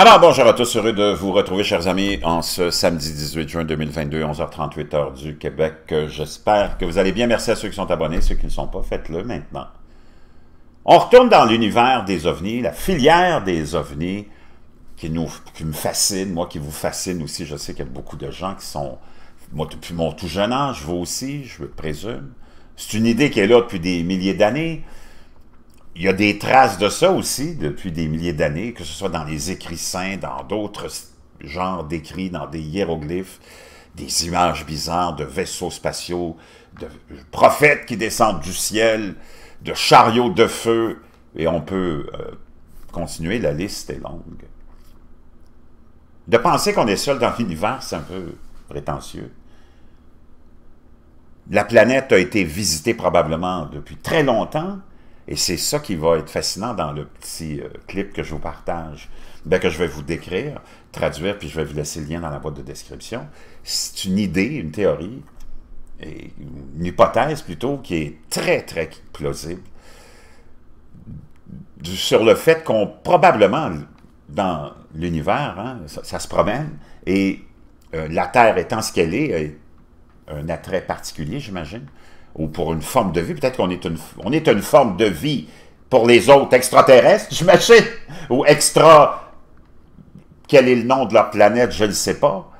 Alors, bonjour à tous, heureux de vous retrouver, chers amis, en ce samedi 18 juin 2022, 11h38 heure du Québec. J'espère que vous allez bien. Merci à ceux qui sont abonnés, ceux qui ne sont pas, faites-le maintenant. On retourne dans l'univers des ovnis, la filière des ovnis qui, nous, me fascine, moi qui vous fascine aussi. Je sais qu'il y a beaucoup de gens qui sont, moi depuis mon tout jeune âge, vous aussi, je présume. C'est une idée qui est là depuis des milliers d'années il y a des traces de ça aussi depuis des milliers d'années, que ce soit dans les écrits saints, dans d'autres genres d'écrits, dans des hiéroglyphes, des images bizarres de vaisseaux spatiaux, de prophètes qui descendent du ciel, de chariots de feu, et on peut euh, continuer, la liste est longue. De penser qu'on est seul dans l'univers, c'est un peu prétentieux. La planète a été visitée probablement depuis très longtemps, et c'est ça qui va être fascinant dans le petit euh, clip que je vous partage, ben, que je vais vous décrire, traduire, puis je vais vous laisser le lien dans la boîte de description. C'est une idée, une théorie, une hypothèse plutôt, qui est très, très plausible sur le fait qu'on probablement, dans l'univers, hein, ça, se promène, et euh, la Terre étant ce qu'elle est, a un attrait particulier, j'imagine, ou pour une forme de vie. Peut-être qu'on est une, on est une forme de vie pour les autres extraterrestres, je j'imagine, ou extra... Quel est le nom de leur planète, je ne sais pas.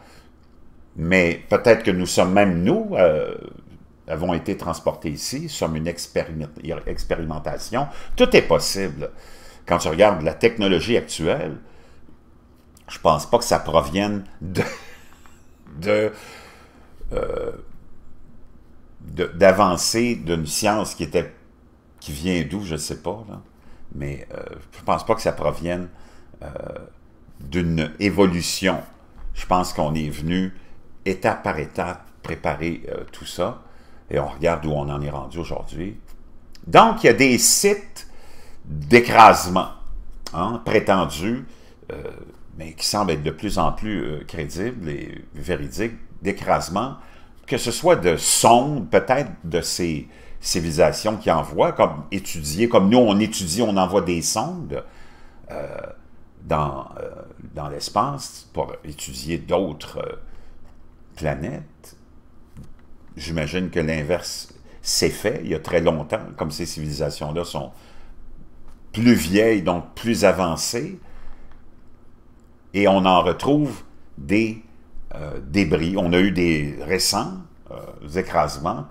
Mais peut-être que nous sommes même, nous, euh, avons été transportés ici, sommes une expérimentation. Tout est possible. Quand tu regardes la technologie actuelle, je ne pense pas que ça provienne de... de euh, d'avancer d'une science qui était qui vient d'où, je ne sais pas, mais euh, je ne pense pas que ça provienne euh, d'une évolution. Je pense qu'on est venu étape par étape préparer euh, tout ça et on regarde où on en est rendu aujourd'hui. Donc, il y a des sites d'écrasement hein, prétendus, mais qui semblent être de plus en plus crédibles et véridiques, d'écrasement que ce soit de sondes, peut-être de ces civilisations qui envoient, comme étudier, comme nous on étudie, on envoie des sondes euh, dans, euh, dans l'espace pour étudier d'autres euh, planètes. J'imagine que l'inverse s'est fait il y a très longtemps, comme ces civilisations-là sont plus vieilles, donc plus avancées, et on en retrouve des euh, débris. On a eu des récents euh, écrasements,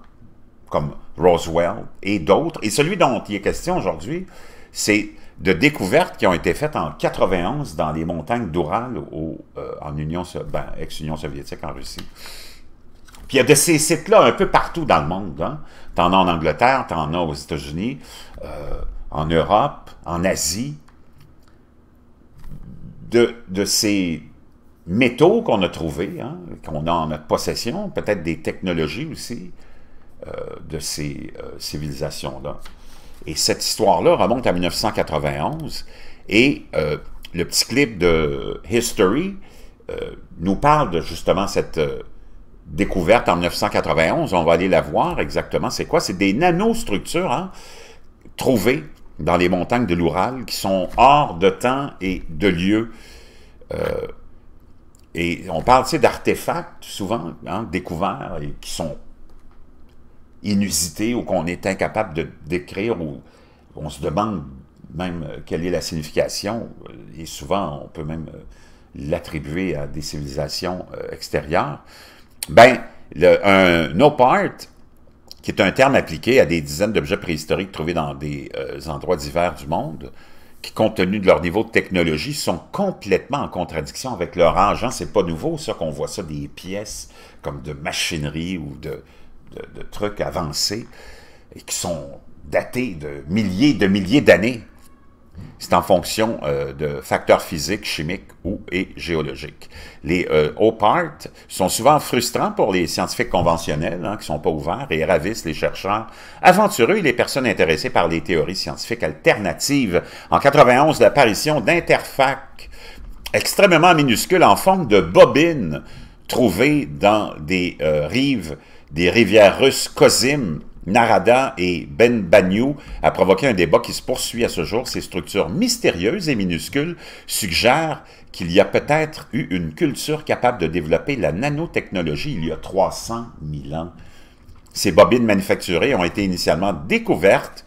comme Roswell et d'autres. Et celui dont il est question aujourd'hui, c'est de découvertes qui ont été faites en 91 dans les montagnes d'Oural euh, en Union, ben, ex-Union soviétique en Russie. Puis il y a de ces sites-là un peu partout dans le monde. Hein. T'en as en Angleterre, t'en as aux États-Unis, en Europe, en Asie. De, de ces métaux qu'on a trouvés, hein, qu'on a en notre possession, peut-être des technologies aussi euh, de ces euh, civilisations-là. Et cette histoire-là remonte à 1991 et euh, le petit clip de History nous parle de justement cette découverte en 1991. On va aller la voir exactement. C'est quoi? C'est des nanostructures hein, trouvées dans les montagnes de l'Oural qui sont hors de temps et de lieu. Et on parle, tu d'artefacts, souvent, hein, découverts, et qui sont inusités ou qu'on est incapable de décrire ou on se demande même euh, quelle est la signification. Et souvent, on peut même euh, l'attribuer à des civilisations euh, extérieures. Ben, un no part, qui est un terme appliqué à des dizaines d'objets préhistoriques trouvés dans des endroits divers du monde, qui, compte tenu de leur niveau de technologie, sont complètement en contradiction avec leur âge. c'est pas nouveau, ça, qu'on voit ça des pièces comme de machinerie ou de, trucs avancés et qui sont datés de milliers de milliers d'années c'est en fonction euh, de facteurs physiques, chimiques ou et géologiques. Les euh, OPART sont souvent frustrants pour les scientifiques conventionnels qui hein, qui sont pas ouverts et ravissent les chercheurs aventureux et les personnes intéressées par les théories scientifiques alternatives. En 91, l'apparition d'interfacs extrêmement minuscules en forme de bobines trouvées dans des euh, rives des rivières russes Kozim Narada et Ben Banyu a provoqué un débat qui se poursuit à ce jour. Ces structures mystérieuses et minuscules suggèrent qu'il y a peut-être eu une culture capable de développer la nanotechnologie il y a 300 000 ans. Ces bobines manufacturées ont été initialement découvertes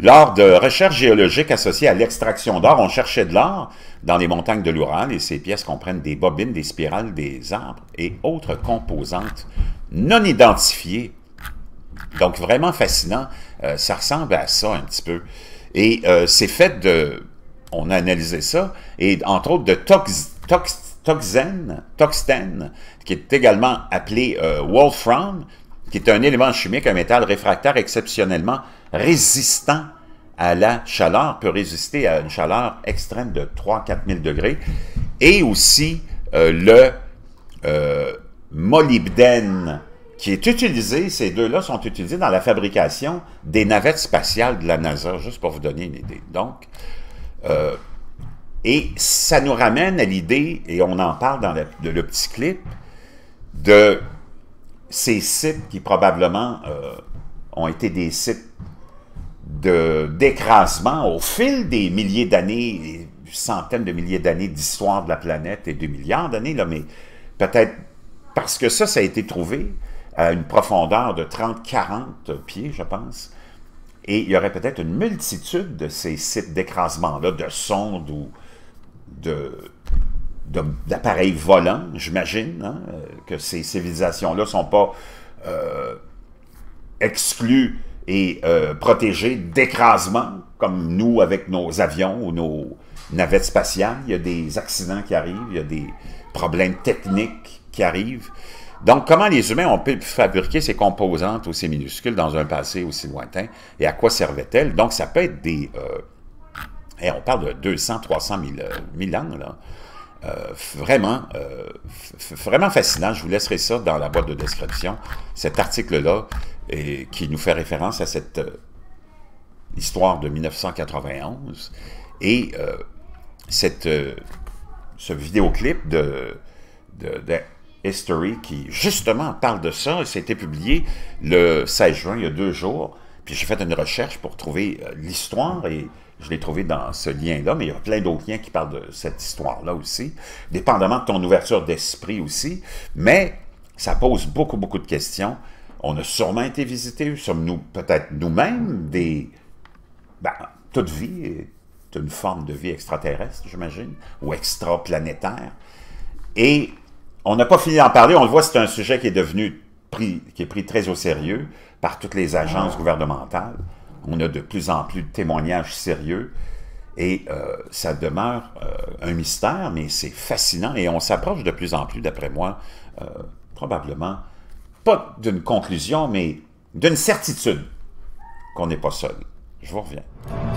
lors de recherches géologiques associées à l'extraction d'or. On cherchait de l'or dans les montagnes de l'Oural et ces pièces comprennent des bobines, des spirales, des arbres et autres composantes non identifiées donc, vraiment fascinant. Euh, ça ressemble à ça un petit peu. Et euh, c'est fait de... On a analysé ça, et entre autres de tox, tox, toxène, qui est également appelé euh, wolfram, qui est un élément chimique, un métal réfractaire exceptionnellement résistant à la chaleur, peut résister à une chaleur extrême de 3-4 000 degrés, et aussi le molybdène, qui est utilisé, ces deux-là sont utilisés dans la fabrication des navettes spatiales de la NASA, juste pour vous donner une idée. Donc, euh, et ça nous ramène à l'idée, et on en parle dans le, petit clip, de ces sites qui probablement euh, ont été des sites d'écrasement au fil des milliers d'années, centaines de milliers d'années d'histoire de la planète et de milliards d'années, mais peut-être parce que ça, ça a été trouvé à une profondeur de 30-40 pieds, je pense. Et il y aurait peut-être une multitude de ces sites d'écrasement-là, de sondes ou d'appareils de, volants, j'imagine, hein, que ces civilisations-là ne sont pas euh, exclues et euh, protégées d'écrasement, comme nous avec nos avions ou nos navettes spatiales. Il y a des accidents qui arrivent, il y a des problèmes techniques qui arrivent. Donc, comment les humains ont pu fabriquer ces composantes aussi minuscules dans un passé aussi lointain et à quoi servaient-elles? Donc, ça peut être des... Euh, on parle de 200, 300 000, ans, là. Euh, vraiment, euh, vraiment fascinant. Je vous laisserai ça dans la boîte de description, cet article-là, qui nous fait référence à cette histoire de 1991 et cette, ce vidéoclip de History qui, justement, parle de ça. Ça a été publié le 16 juin, il y a deux jours. Puis j'ai fait une recherche pour trouver euh, l'histoire et je l'ai trouvé dans ce lien-là, mais il y a plein d'autres liens qui parlent de cette histoire-là aussi, dépendamment de ton ouverture d'esprit aussi. Mais ça pose beaucoup, beaucoup de questions. On a sûrement été visités, sommes-nous peut-être nous-mêmes des... Ben, toute vie est une forme de vie extraterrestre, j'imagine, ou extraplanétaire. Et on n'a pas fini d'en parler. On le voit, c'est un sujet qui est devenu pris, qui est pris très au sérieux par toutes les agences gouvernementales. On a de plus en plus de témoignages sérieux. Et euh, ça demeure euh, un mystère, mais c'est fascinant. Et on s'approche de plus en plus, d'après moi, euh, probablement, pas d'une conclusion, mais d'une certitude qu'on n'est pas seul. Je vous reviens.